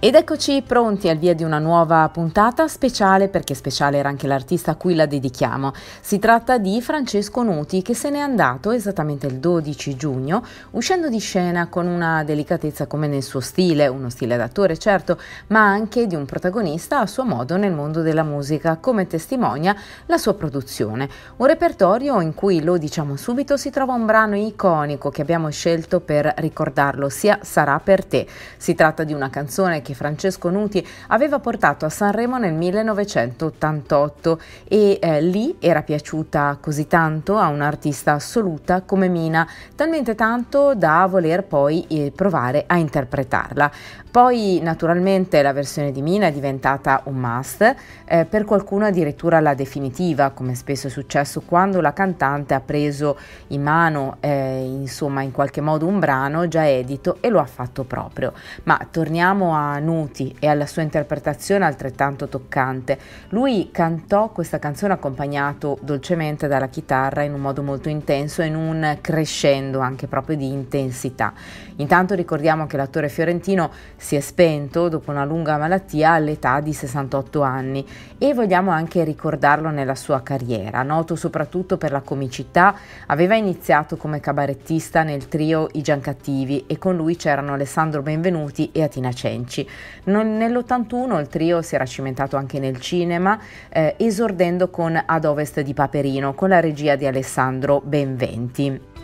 Ed eccoci pronti al via di una nuova puntata speciale, perché speciale era anche l'artista a cui la dedichiamo. Si tratta di Francesco Nuti che se n'è andato esattamente il 12 giugno, uscendo di scena con una delicatezza come nel suo stile, uno stile d'attore certo, ma anche di un protagonista a suo modo nel mondo della musica, come testimonia la sua produzione. Un repertorio in cui, lo diciamo subito, si trova un brano iconico che abbiamo scelto per ricordarlo, sia Sarà per te. Si tratta di una canzone che che Francesco Nuti aveva portato a Sanremo nel 1988 e eh, lì era piaciuta così tanto a un'artista assoluta come Mina, talmente tanto da voler poi eh, provare a interpretarla. Poi naturalmente la versione di Mina è diventata un must, eh, per qualcuno addirittura la definitiva, come spesso è successo quando la cantante ha preso in mano, eh, insomma in qualche modo un brano già edito e lo ha fatto proprio. Ma torniamo a Nuti e alla sua interpretazione altrettanto toccante. Lui cantò questa canzone accompagnato dolcemente dalla chitarra in un modo molto intenso, in un crescendo anche proprio di intensità. Intanto ricordiamo che l'attore fiorentino si è spento dopo una lunga malattia all'età di 68 anni e vogliamo anche ricordarlo nella sua carriera, noto soprattutto per la comicità, aveva iniziato come cabarettista nel trio I Giancattivi e con lui c'erano Alessandro Benvenuti e Atina Cenci. Nell'81 il trio si era cimentato anche nel cinema, eh, esordendo con Ad Ovest di Paperino, con la regia di Alessandro Benventi.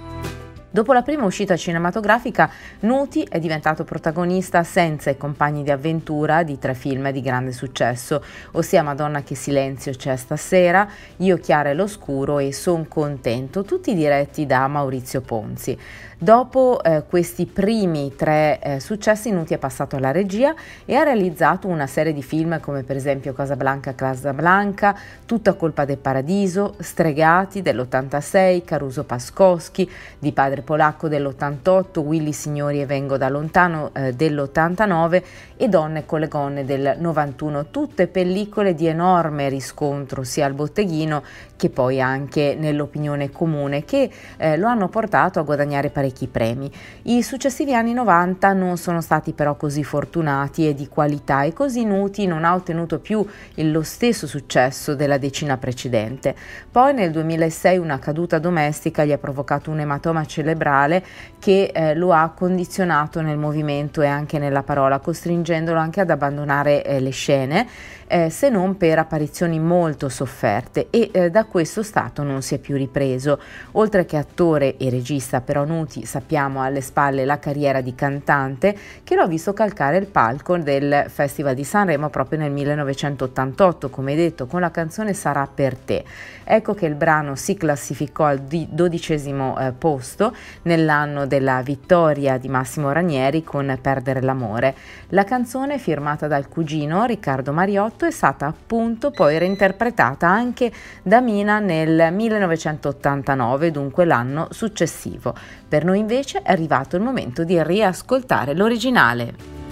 Dopo la prima uscita cinematografica, Nuti è diventato protagonista senza i compagni di avventura di tre film di grande successo, ossia Madonna che silenzio c'è stasera, Io chiaro e l'oscuro e Son contento, tutti diretti da Maurizio Ponzi. Dopo eh, questi primi tre eh, successi Nuti è passato alla regia e ha realizzato una serie di film come per esempio Casablanca Casablanca, Tutta colpa del paradiso, Stregati dell'86, Caruso Pascoschi, di padre polacco dell'88, Willy Signori e Vengo da lontano eh, dell'89 e Donne con le gonne del 91, tutte pellicole di enorme riscontro sia al botteghino che poi anche nell'opinione comune che eh, lo hanno portato a guadagnare parecchi premi. I successivi anni 90 non sono stati però così fortunati e di qualità e così Nuti non ha ottenuto più lo stesso successo della decina precedente. Poi nel 2006 una caduta domestica gli ha provocato un ematoma cerebrale cerebrale che eh, lo ha condizionato nel movimento e anche nella parola, costringendolo anche ad abbandonare eh, le scene eh, se non per apparizioni molto sofferte e eh, da questo stato non si è più ripreso. Oltre che attore e regista però Nuti sappiamo alle spalle la carriera di cantante che l'ho visto calcare il palco del Festival di Sanremo proprio nel 1988 come detto con la canzone Sarà per te. Ecco che il brano si classificò al dodicesimo eh, posto nell'anno della vittoria di Massimo Ranieri con Perdere l'amore. La canzone firmata dal cugino Riccardo Mariotto è stata appunto poi reinterpretata anche da Mina nel 1989, dunque l'anno successivo. Per noi invece è arrivato il momento di riascoltare l'originale.